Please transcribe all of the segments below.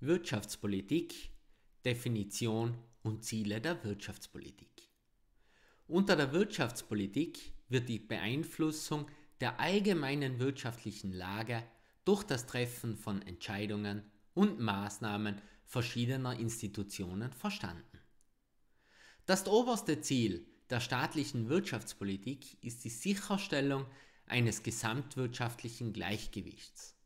Wirtschaftspolitik, Definition und Ziele der Wirtschaftspolitik. Unter der Wirtschaftspolitik wird die Beeinflussung der allgemeinen wirtschaftlichen Lage durch das Treffen von Entscheidungen und Maßnahmen verschiedener Institutionen verstanden. Das oberste Ziel der staatlichen Wirtschaftspolitik ist die Sicherstellung eines gesamtwirtschaftlichen Gleichgewichts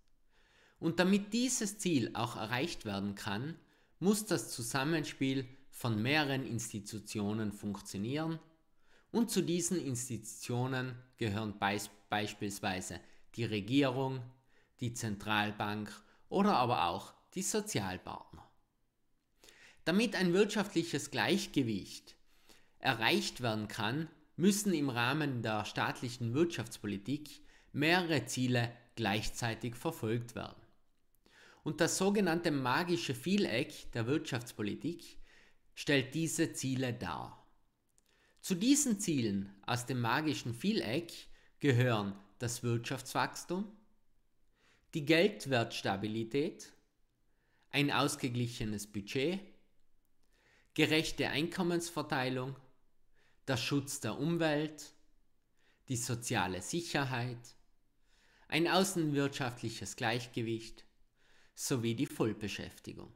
und damit dieses Ziel auch erreicht werden kann, muss das Zusammenspiel von mehreren Institutionen funktionieren und zu diesen Institutionen gehören beis beispielsweise die Regierung, die Zentralbank oder aber auch die Sozialpartner. Damit ein wirtschaftliches Gleichgewicht erreicht werden kann, müssen im Rahmen der staatlichen Wirtschaftspolitik mehrere Ziele gleichzeitig verfolgt werden. Und das sogenannte magische Vieleck der Wirtschaftspolitik stellt diese Ziele dar. Zu diesen Zielen aus dem magischen Vieleck gehören das Wirtschaftswachstum, die Geldwertstabilität, ein ausgeglichenes Budget, gerechte Einkommensverteilung, der Schutz der Umwelt, die soziale Sicherheit, ein außenwirtschaftliches Gleichgewicht, sowie die Vollbeschäftigung.